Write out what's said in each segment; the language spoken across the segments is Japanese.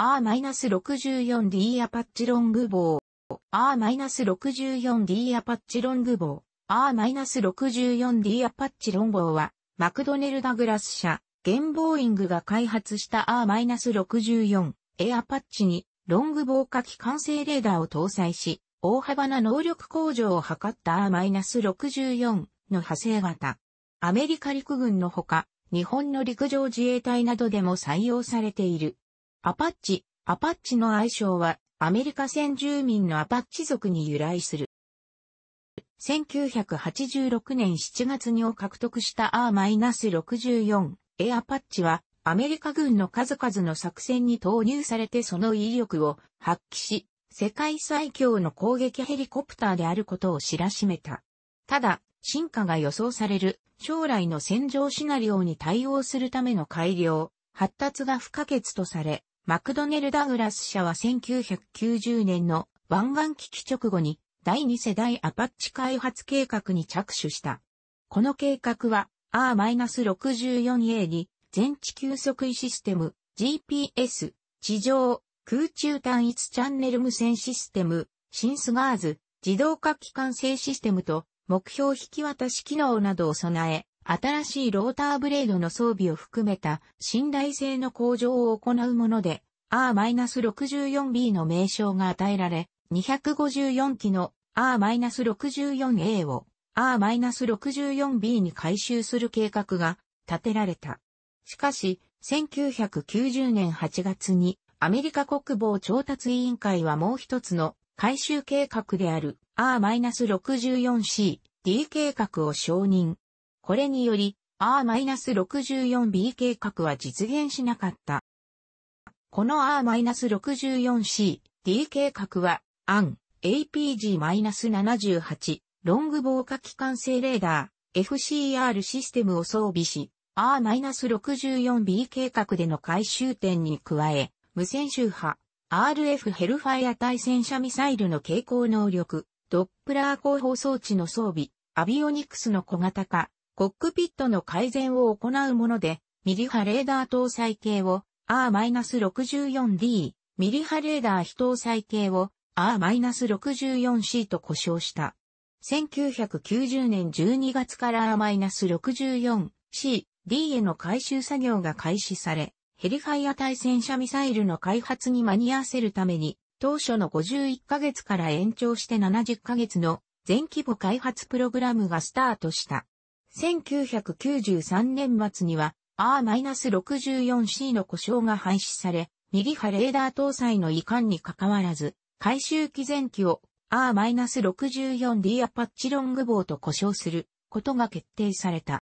R-64D アパッチロング棒。R-64D アパッチロング棒。R-64D アパッチロング棒は、マクドネル・ダグラス社、ゲンボーイングが開発した R-64 エアパッチに、ロング棒火器完成レーダーを搭載し、大幅な能力向上を図った R-64 の派生型。アメリカ陸軍のほか、日本の陸上自衛隊などでも採用されている。アパッチ、アパッチの愛称は、アメリカ先住民のアパッチ族に由来する。1986年7月にを獲得した R-64 エアパッチは、アメリカ軍の数々の作戦に投入されてその威力を発揮し、世界最強の攻撃ヘリコプターであることを知らしめた。ただ、進化が予想される将来の戦場シナリオに対応するための改良、発達が不可欠とされ、マクドネル・ダグラス社は1990年の湾岸危機直後に第2世代アパッチ開発計画に着手した。この計画は R-64A に全地球測位システム、GPS、地上、空中単一チャンネル無線システム、シンスガーズ、自動化機関制システムと目標引き渡し機能などを備え、新しいローターブレードの装備を含めた信頼性の向上を行うもので、R-64B の名称が与えられ、254機の R-64A を R-64B に回収する計画が立てられた。しかし、1990年8月にアメリカ国防調達委員会はもう一つの回収計画である R-64C、D 計画を承認。これにより R-64B 計画は実現しなかった。この R-64C、D 計画は、アン、APG-78、ロング防火機関性レーダー、FCR システムを装備し、R-64B 計画での回収点に加え、無線周波、RF ヘルファイア対戦車ミサイルの携行能力、ドップラー広報装置の装備、アビオニクスの小型化、コックピットの改善を行うもので、ミリ波レーダー搭載系を R-64D ミリ波レーダー非搭載系を R-64C と呼称した。1990年12月から R-64C、D への回収作業が開始され、ヘリファイア対戦車ミサイルの開発に間に合わせるために、当初の51ヶ月から延長して70ヶ月の全規模開発プログラムがスタートした。1993年末には R-64C の故障が廃止され、右波レーダー搭載の遺憾に関わらず、回収機前機を R-64D アパッチロング棒と故障することが決定された。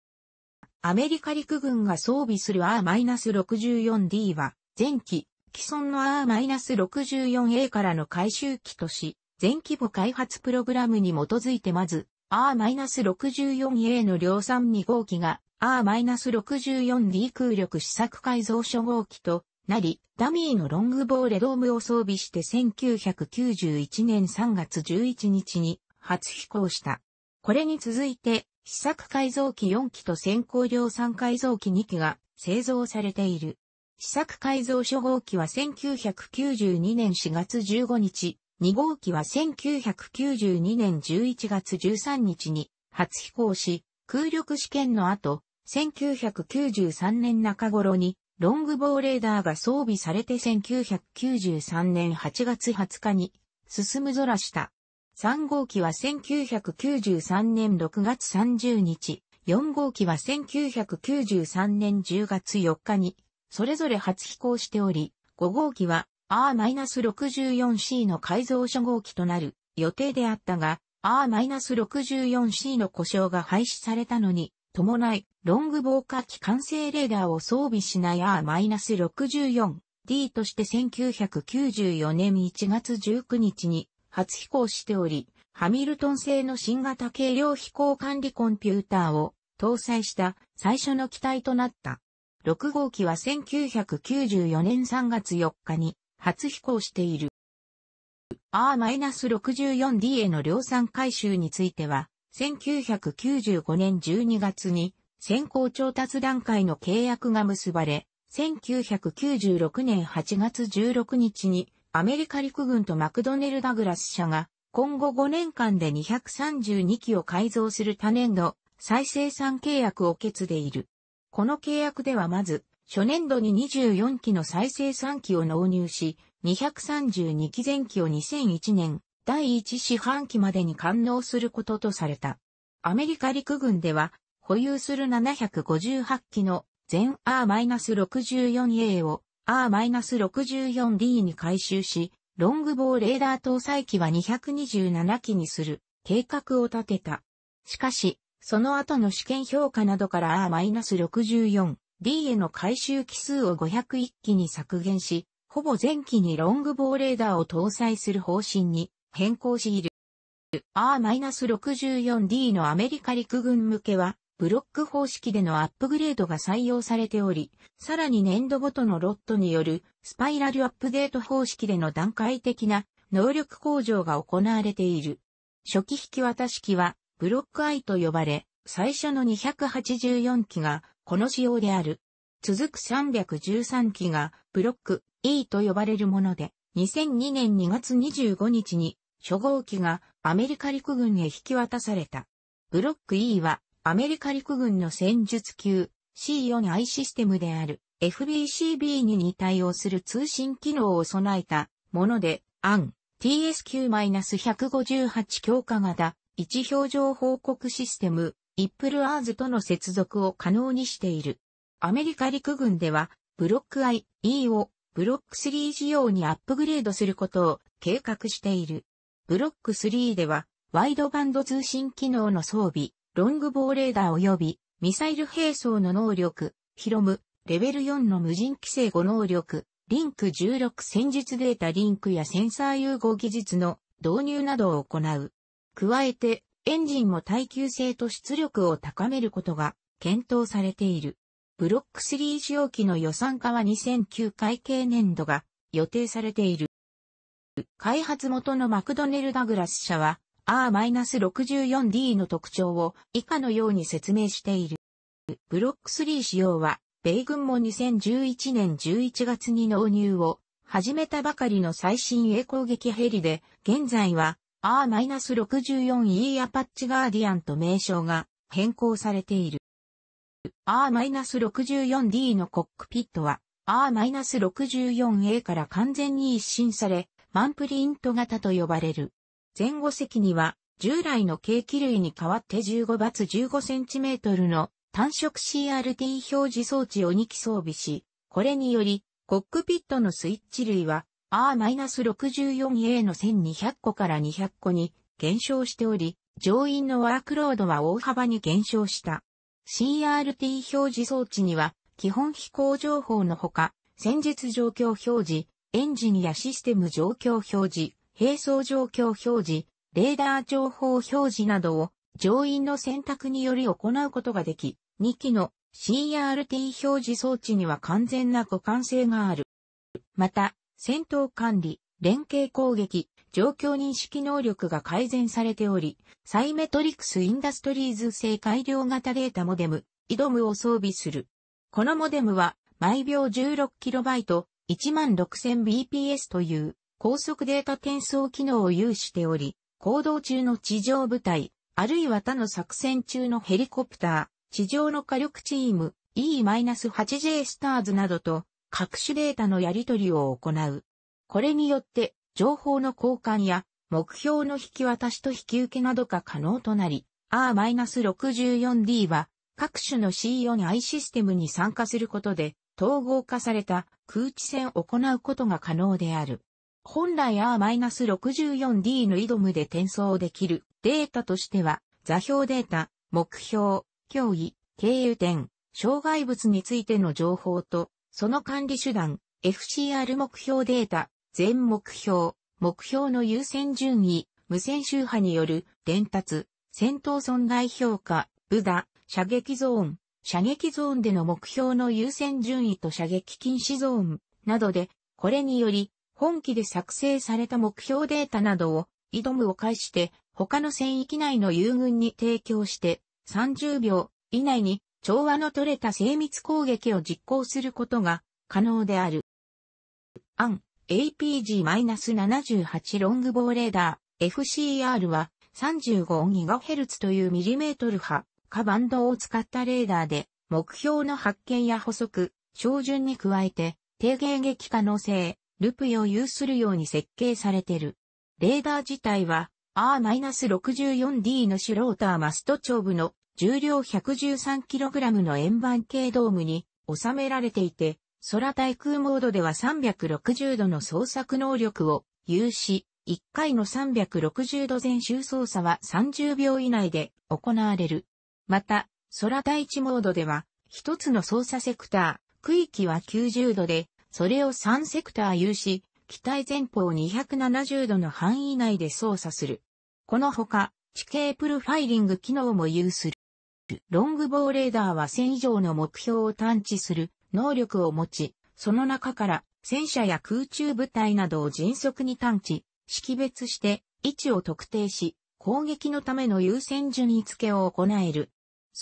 アメリカ陸軍が装備する R-64D は、前期、既存の R-64A からの回収機とし、全規模開発プログラムに基づいてまず、R-64A の量産2号機が R-64D 空力試作改造初号機となり、ダミーのロングボーレドームを装備して1991年3月11日に初飛行した。これに続いて、試作改造機4機と先行量産改造機2機が製造されている。試作改造初号機は1992年4月15日、2号機は1992年11月13日に初飛行し、空力試験の後、1993年中頃にロングボーレーダーが装備されて1993年8月20日に進むぞらした。3号機は1993年6月30日、4号機は1993年10月4日に、それぞれ初飛行しており、5号機は R-64C の改造初号機となる予定であったが、R-64C の故障が廃止されたのに、伴い、ロング防火器完成レーダーを装備しない R-64D として1994年1月19日に初飛行しており、ハミルトン製の新型軽量飛行管理コンピューターを搭載した最初の機体となった。6号機は1994年3月4日に初飛行している。R-64D への量産回収については、1995年12月に先行調達段階の契約が結ばれ、1996年8月16日にアメリカ陸軍とマクドネル・ダグラス社が今後5年間で232機を改造する他年度再生産契約を決でいる。この契約ではまず初年度に24機の再生産機を納入し、232機前期を2001年、第1四半期までに完納することとされた。アメリカ陸軍では、保有する758機の全 R-64A を R-64D に回収し、ロングボーレーダー搭載機は227機にする計画を立てた。しかし、その後の試験評価などから R-64 D への回収機数を501機に削減し、ほぼ全機にロングボーレーダーを搭載する方針に変更している。R-64D のアメリカ陸軍向けは、ブロック方式でのアップグレードが採用されており、さらに年度ごとのロットによるスパイラルアップデート方式での段階的な能力向上が行われている。初期引き渡し機はブロック I と呼ばれ、最初の284機がこの仕様である。続く313機が、ブロック E と呼ばれるもので、2002年2月25日に、初号機がアメリカ陸軍へ引き渡された。ブロック E は、アメリカ陸軍の戦術級 C4I システムである FBCB にに対応する通信機能を備えたもので、AN TSQ-158 強化型1表情報告システムイップルアーズとの接続を可能にしている。アメリカ陸軍では、ブロック IE をブロック3仕様にアップグレードすることを計画している。ブロック3では、ワイドバンド通信機能の装備、ロングボーレーダー及び、ミサイル兵装の能力、ヒロム、レベル4の無人規制5能力、リンク16戦術データリンクやセンサー融合技術の導入などを行う。加えて、エンジンも耐久性と出力を高めることが検討されている。ブロック3使用機の予算化は2009会計年度が予定されている。開発元のマクドネルダグラス社は R-64D の特徴を以下のように説明している。ブロック3使用は米軍も2011年11月に納入を始めたばかりの最新鋭攻撃ヘリで現在は R-64E アパッチガーディアンと名称が変更されている。R-64D のコックピットは R-64A から完全に一新され、マンプリント型と呼ばれる。前後席には従来の軽器類に代わって15バツ15センチメートルの単色 CRT 表示装置を2機装備し、これによりコックピットのスイッチ類は R-64A の1200個から200個に減少しており、乗員のワークロードは大幅に減少した。CRT 表示装置には、基本飛行情報のほか、戦術状況表示、エンジンやシステム状況表示、並走状況表示、レーダー情報表示などを乗員の選択により行うことができ、2機の CRT 表示装置には完全な互換性がある。また、戦闘管理、連携攻撃、状況認識能力が改善されており、サイメトリクスインダストリーズ製改良型データモデム、イドムを装備する。このモデムは、毎秒 16KB、16000bps という高速データ転送機能を有しており、行動中の地上部隊、あるいは他の作戦中のヘリコプター、地上の火力チーム、E-8J スターズなどと各種データのやり取りを行う。これによって、情報の交換や、目標の引き渡しと引き受けなどが可能となり、R-64D は、各種の C4i システムに参加することで、統合化された空地線を行うことが可能である。本来 R-64D のイドムで転送できるデータとしては、座標データ、目標、脅威、経由点、障害物についての情報と、その管理手段、FCR 目標データ、全目標、目標の優先順位、無線周波による伝達、戦闘損害評価、ブダ、射撃ゾーン、射撃ゾーンでの目標の優先順位と射撃禁止ゾーンなどで、これにより、本機で作成された目標データなどを、イドムを介して、他の戦域内の友軍に提供して、30秒以内に調和の取れた精密攻撃を実行することが可能である。アン APG-78 ロングボーレーダー FCR は 35GHz というミリメートル波カバンドを使ったレーダーで目標の発見や補足、照準に加えて低迎撃可能性、ルプを有するように設計されている。レーダー自体は R-64D のシュローターマスト長部の重量 113kg の円盤形ドームに収められていて、空対空モードでは360度の操作能力を有し、1回の360度全周操作は30秒以内で行われる。また、空対地モードでは、1つの操作セクター、区域は90度で、それを3セクター有し、機体前方270度の範囲内で操作する。このほか、地形プロファイリング機能も有する。ロングボーレーダーは1000以上の目標を探知する能力を持ち、その中から戦車や空中部隊などを迅速に探知、識別して位置を特定し、攻撃のための優先順位付けを行える。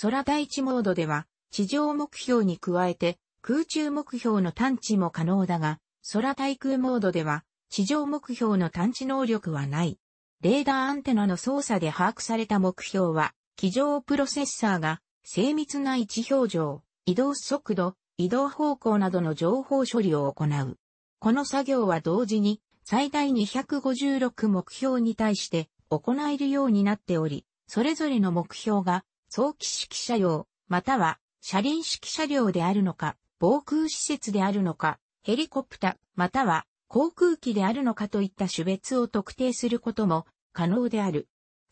空大地モードでは、地上目標に加えて、空中目標の探知も可能だが、空対空モードでは、地上目標の探知能力はない。レーダーアンテナの操作で把握された目標は、機上プロセッサーが精密な位置表情、移動速度、移動方向などの情報処理を行う。この作業は同時に最大256目標に対して行えるようになっており、それぞれの目標が早期式車両、または車輪式車両であるのか、防空施設であるのか、ヘリコプタ、または航空機であるのかといった種別を特定することも可能である。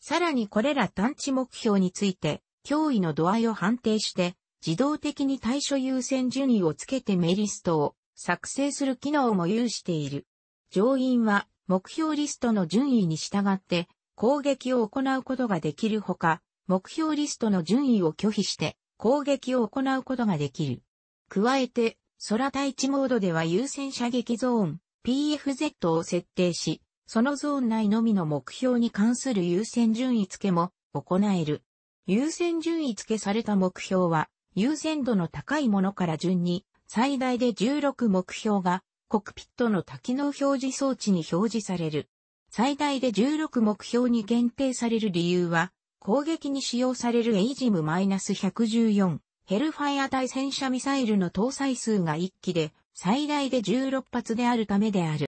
さらにこれら探知目標について、脅威の度合いを判定して、自動的に対処優先順位をつけてメリストを作成する機能も有している。上院は目標リストの順位に従って攻撃を行うことができるほか、目標リストの順位を拒否して攻撃を行うことができる。加えて、空対地モードでは優先射撃ゾーン PFZ を設定し、そのゾーン内のみの目標に関する優先順位付けも行える。優先順位付けされた目標は、優先度の高いものから順に、最大で16目標が、コクピットの多機能表示装置に表示される。最大で16目標に限定される理由は、攻撃に使用されるエイジム -114、ヘルファイア対戦車ミサイルの搭載数が1機で、最大で16発であるためである。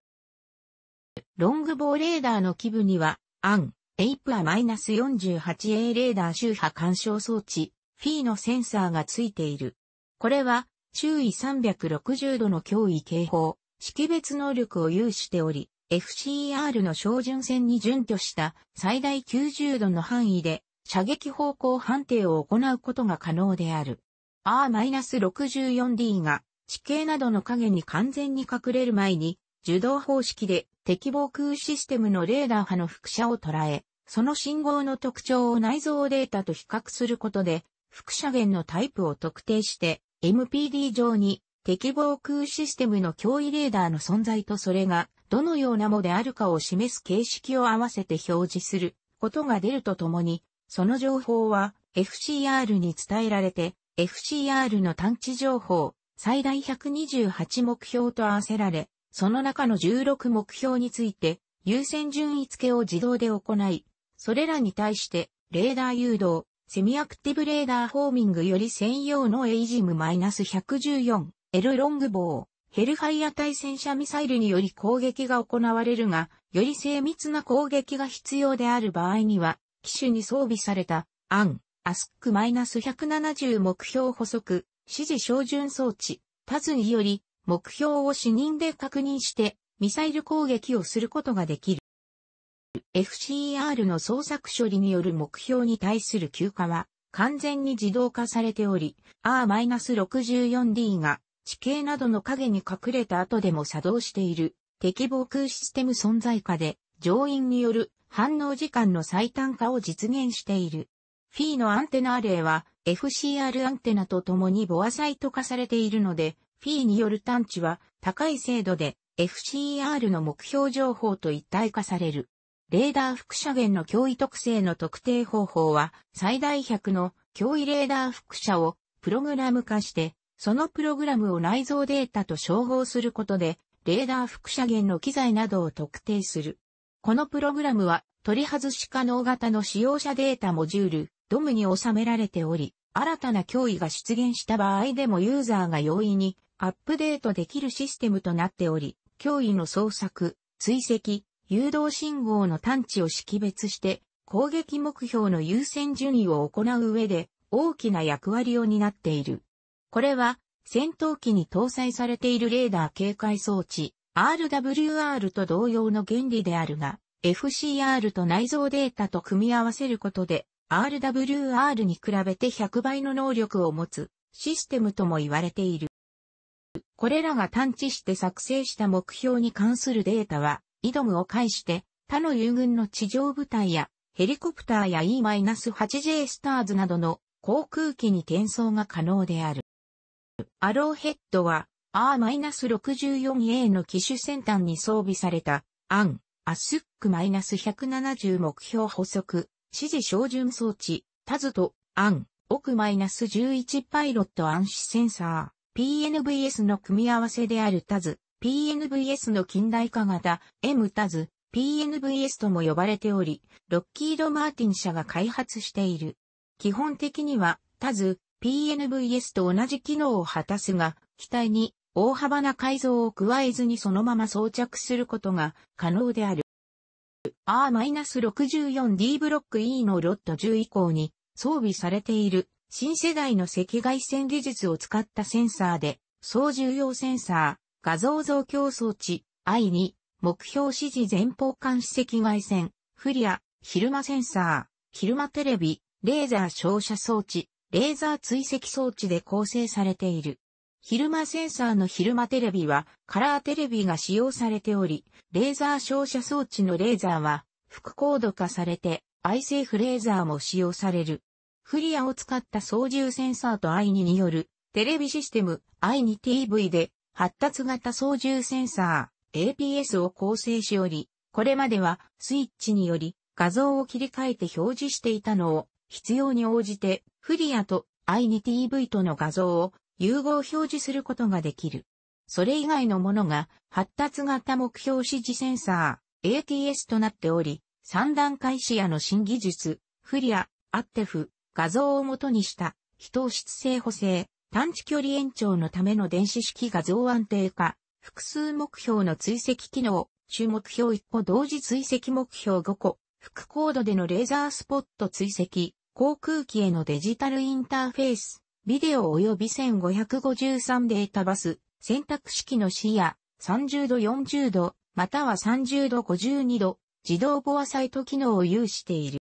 ロングボーレーダーの基部には、アン、エイプア -48A レーダー周波干渉装置、フィーのセンサーがついている。これは、周囲360度の脅威警報、識別能力を有しており、FCR の照準線に準拠した最大90度の範囲で射撃方向判定を行うことが可能である。R-64D が地形などの影に完全に隠れる前に受動方式で敵防空システムのレーダー波の副射を捉え、その信号の特徴を内蔵データと比較することで、副射源のタイプを特定して、MPD 上に敵防空システムの脅威レーダーの存在とそれがどのようなもであるかを示す形式を合わせて表示することが出るとともに、その情報は FCR に伝えられて、FCR の探知情報最大128目標と合わせられ、その中の16目標について、優先順位付けを自動で行い、それらに対して、レーダー誘導、セミアクティブレーダーホーミングより専用のエイジム -114、エルロングボー、ヘルハイア対戦車ミサイルにより攻撃が行われるが、より精密な攻撃が必要である場合には、機種に装備された、アン、アスック -170 目標補足、指示照準装置、タズにより、目標を視認で確認して、ミサイル攻撃をすることができる。FCR の捜索処理による目標に対する休暇は完全に自動化されており、R-64D が地形などの影に隠れた後でも作動している敵防空システム存在下で乗員による反応時間の最短化を実現している。フィーのアンテナアレイは FCR アンテナと共にボアサイト化されているので、フィーによる探知は高い精度で f c r の目標情報と一体化される。レーダー副射源の脅威特性の特定方法は最大100の脅威レーダー副射をプログラム化して、そのプログラムを内蔵データと照合することで、レーダー副射源の機材などを特定する。このプログラムは取り外し可能型の使用者データモジュール、ドムに収められており、新たな脅威が出現した場合でもユーザーが容易にアップデートできるシステムとなっており、脅威の捜索、追跡、誘導信号の探知を識別して、攻撃目標の優先順位を行う上で大きな役割を担っている。これは戦闘機に搭載されているレーダー警戒装置 RWR と同様の原理であるが FCR と内蔵データと組み合わせることで RWR に比べて100倍の能力を持つシステムとも言われている。これらが探知して作成した目標に関するデータは、イドムを介して、他の友軍の地上部隊や、ヘリコプターや E-8J スターズなどの航空機に転送が可能である。アローヘッドは R-64A の機種先端に装備されたアン・アスック -170 目標補足、指示照準装置タズとアン・オク -11 パイロット暗視センサー。PNVS の組み合わせであるタズ、PNVS の近代化型、M タズ、PNVS とも呼ばれており、ロッキード・マーティン社が開発している。基本的には、タズ、PNVS と同じ機能を果たすが、機体に大幅な改造を加えずにそのまま装着することが可能である。R-64D ブロック E のロット10以降に装備されている新世代の赤外線技術を使ったセンサーで、総重要センサー、画像増強装置、I2、目標指示前方監視赤外線、フリア、昼間センサー、昼間テレビ、レーザー照射装置、レーザー追跡装置で構成されている。昼間センサーの昼間テレビはカラーテレビが使用されており、レーザー照射装置のレーザーは副高度化されて i ーフレーザーも使用される。フリアを使った操縦センサーと i2 によるテレビシステム i2TV で発達型操縦センサー APS を構成しおり、これまではスイッチにより画像を切り替えて表示していたのを必要に応じてフリアと i2TV との画像を融合表示することができる。それ以外のものが発達型目標指示センサー ATS となっており、3段階視野の新技術、フリア、アッテフ、画像を元にした非等質性補正、探知距離延長のための電子式画像安定化、複数目標の追跡機能、中目標1個同時追跡目標5個、副コードでのレーザースポット追跡、航空機へのデジタルインターフェース、ビデオ及び1553データバス、選択式の視野、30度40度、または30度52度、自動ボアサイト機能を有している。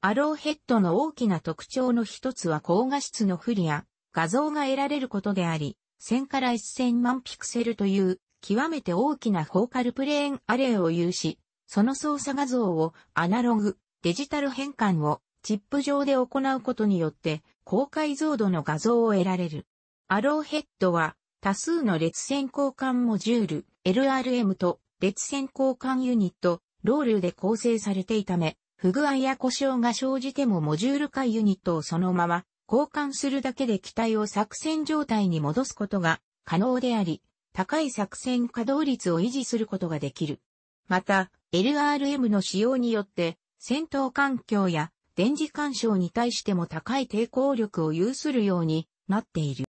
アローヘッドの大きな特徴の一つは高画質の不利や画像が得られることであり、1000から1000万ピクセルという極めて大きなフォーカルプレーンアレイを有し、その操作画像をアナログ、デジタル変換をチップ上で行うことによって高解像度の画像を得られる。アローヘッドは多数の列線交換モジュール LRM と列線交換ユニットロールで構成されていため、不具合や故障が生じてもモジュール化ユニットをそのまま交換するだけで機体を作戦状態に戻すことが可能であり、高い作戦稼働率を維持することができる。また、LRM の使用によって、戦闘環境や電磁干渉に対しても高い抵抗力を有するようになっている。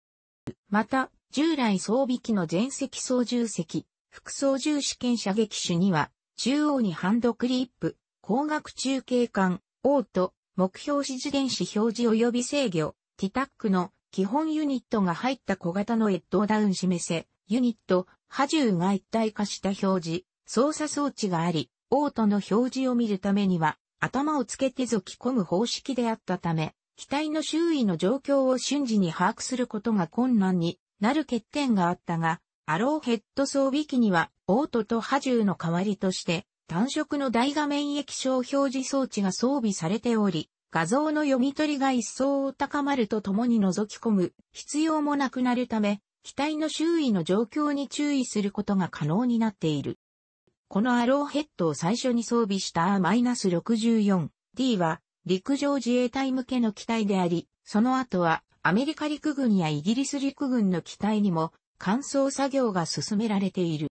また、従来装備機の全席操縦席、副操縦試験射撃手には、中央にハンドクリップ、光学中継管、オート、目標指示電子表示及び制御、ティタックの基本ユニットが入った小型のエッドダウン示せ、ユニット、波重が一体化した表示、操作装置があり、オートの表示を見るためには、頭をつけてぞき込む方式であったため、機体の周囲の状況を瞬時に把握することが困難になる欠点があったが、アローヘッド装備機には、オートと波重の代わりとして、単色の大画面液晶表示装置が装備されており、画像の読み取りが一層高まるとともに覗き込む必要もなくなるため、機体の周囲の状況に注意することが可能になっている。このアローヘッドを最初に装備した a 6 4 d は陸上自衛隊向けの機体であり、その後はアメリカ陸軍やイギリス陸軍の機体にも乾燥作業が進められている。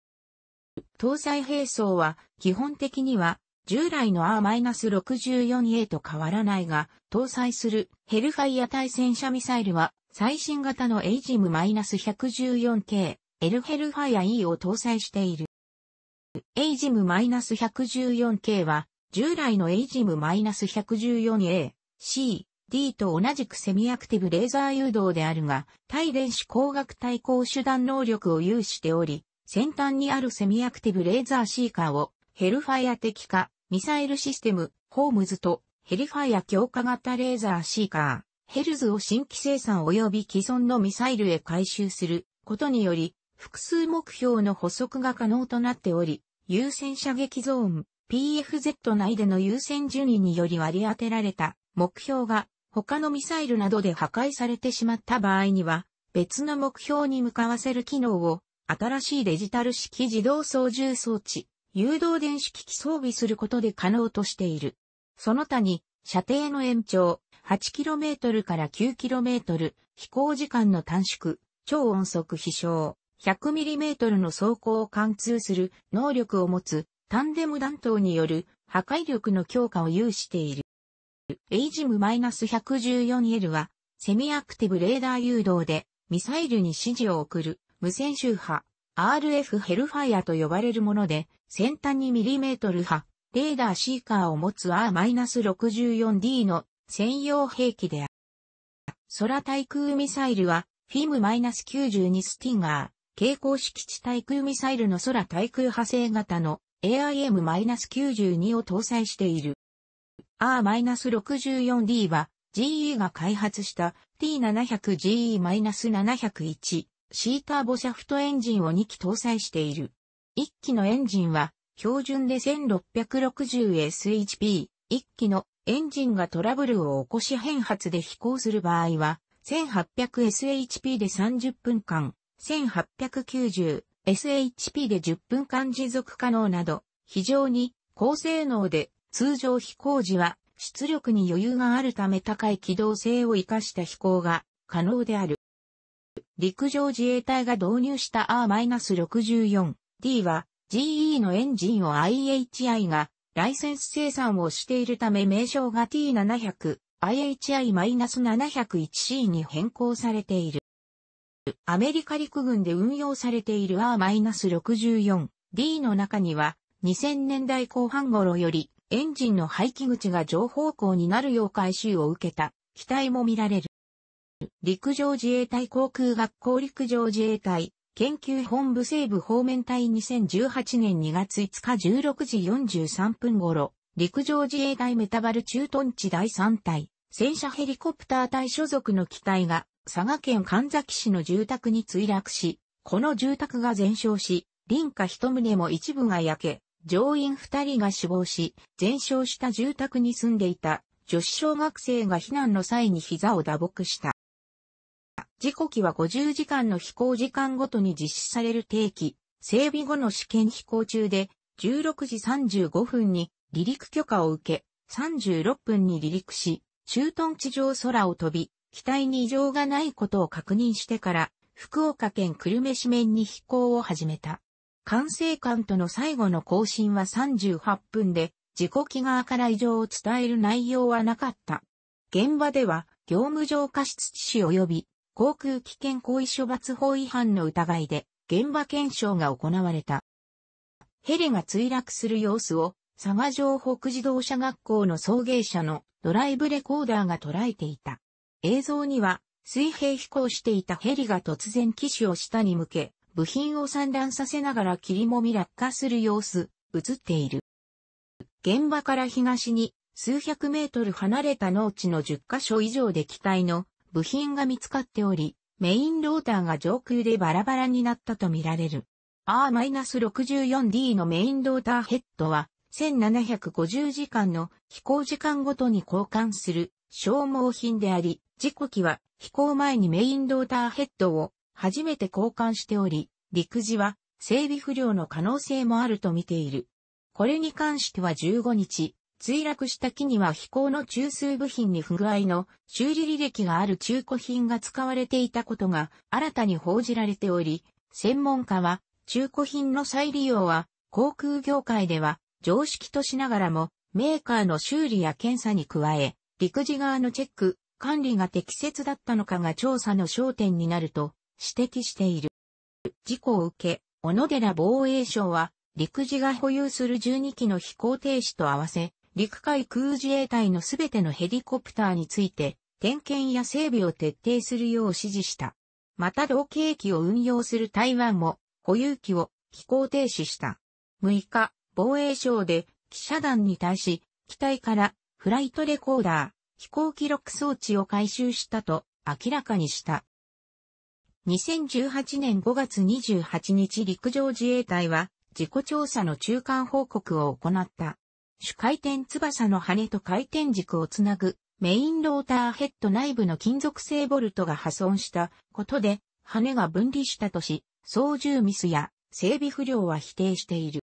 搭載兵装は基本的には従来の R-64A と変わらないが、搭載するヘルファイア対戦車ミサイルは最新型のエイジム1 1 4 k エルヘルファイア E を搭載している。エイジム1 1 4 k は従来のエイジム1 1 4 a C、D と同じくセミアクティブレーザー誘導であるが、対電子光学対抗手段能力を有しており、先端にあるセミアクティブレーザーシーカーをヘルファイア的化、ミサイルシステム、ホームズとヘリファイア強化型レーザーシーカー、ヘルズを新規生産及び既存のミサイルへ回収することにより、複数目標の補足が可能となっており、優先射撃ゾーン、PFZ 内での優先順位により割り当てられた目標が他のミサイルなどで破壊されてしまった場合には別の目標に向かわせる機能を新しいデジタル式自動操縦装置、誘導電子機器装備することで可能としている。その他に、射程の延長、8km から 9km、飛行時間の短縮、超音速飛翔、100mm の走行を貫通する能力を持つ、タンデム弾頭による破壊力の強化を有している。エイジム1 1 4 l は、セミアクティブレーダー誘導でミサイルに指示を送る無線周波、RF ヘルファイアと呼ばれるもので、先端に mm 波、レーダーシーカーを持つ R-64D の専用兵器である。空対空ミサイルは、フィム -92 スティンガー、蛍光式地対空ミサイルの空対空派生型の AIM-92 を搭載している。R-64D は GE が開発した T700GE-701 シーターボシャフトエンジンを2機搭載している。1機のエンジンは、標準で 1660SHP、1機のエンジンがトラブルを起こし変発で飛行する場合は、1800SHP で30分間、1890SHP で10分間持続可能など、非常に高性能で通常飛行時は出力に余裕があるため高い機動性を活かした飛行が可能である。陸上自衛隊が導入した R-64D は GE のエンジンを IHI がライセンス生産をしているため名称が T700、IHI-701C に変更されている。アメリカ陸軍で運用されている R-64D の中には2000年代後半頃よりエンジンの排気口が上方向になるよう改修を受けた機体も見られる。陸上自衛隊航空学校陸上自衛隊研究本部西部方面隊2018年2月5日16時43分頃、陸上自衛隊メタバル駐屯地第3隊、戦車ヘリコプター隊所属の機体が佐賀県神崎市の住宅に墜落し、この住宅が全焼し、林家一棟も一部が焼け、乗員二人が死亡し、全焼した住宅に住んでいた女子小学生が避難の際に膝を打撲した。時刻機は50時間の飛行時間ごとに実施される定期、整備後の試験飛行中で、16時35分に離陸許可を受け、36分に離陸し、駐屯地上空を飛び、機体に異常がないことを確認してから、福岡県久留米市面に飛行を始めた。管制官との最後の更新は38分で、事故機側から異常を伝える内容はなかった。現場では、業務上過失致死及び航空危険行為処罰法違反の疑いで現場検証が行われた。ヘリが墜落する様子を佐賀城北自動車学校の送迎車のドライブレコーダーが捉えていた。映像には水平飛行していたヘリが突然機種を下に向け、部品を散乱させながら霧もみ落下する様子、映っている。現場から東に数百メートル離れた農地の10カ所以上で機体の部品が見つかっており、メインローターが上空でバラバラになったとみられる。R-64D のメインローターヘッドは、1750時間の飛行時間ごとに交換する消耗品であり、事故機は飛行前にメインローターヘッドを初めて交換しており、陸自は整備不良の可能性もあると見ている。これに関しては15日、墜落した機には飛行の中枢部品に不具合の修理履歴がある中古品が使われていたことが新たに報じられており、専門家は中古品の再利用は航空業界では常識としながらもメーカーの修理や検査に加え、陸自側のチェック、管理が適切だったのかが調査の焦点になると指摘している。事故を受け、小野寺防衛省は陸自が保有する12機の飛行停止と合わせ、陸海空自衛隊のすべてのヘリコプターについて、点検や整備を徹底するよう指示した。また同系機を運用する台湾も、保有機を飛行停止した。6日、防衛省で記者団に対し、機体からフライトレコーダー、飛行記録装置を回収したと明らかにした。2018年5月28日陸上自衛隊は事故調査の中間報告を行った。主回転翼の羽と回転軸をつなぐメインローターヘッド内部の金属製ボルトが破損したことで羽が分離したとし、操縦ミスや整備不良は否定している。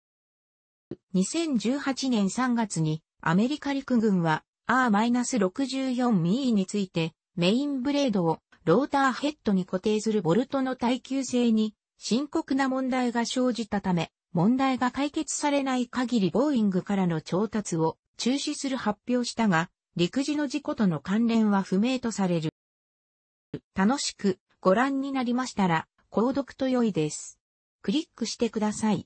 2018年3月にアメリカ陸軍は R-64 ミーについてメインブレードをローターヘッドに固定するボルトの耐久性に深刻な問題が生じたため問題が解決されない限りボーイングからの調達を中止する発表したが、陸自の事故との関連は不明とされる。楽しくご覧になりましたら、購読と良いです。クリックしてください。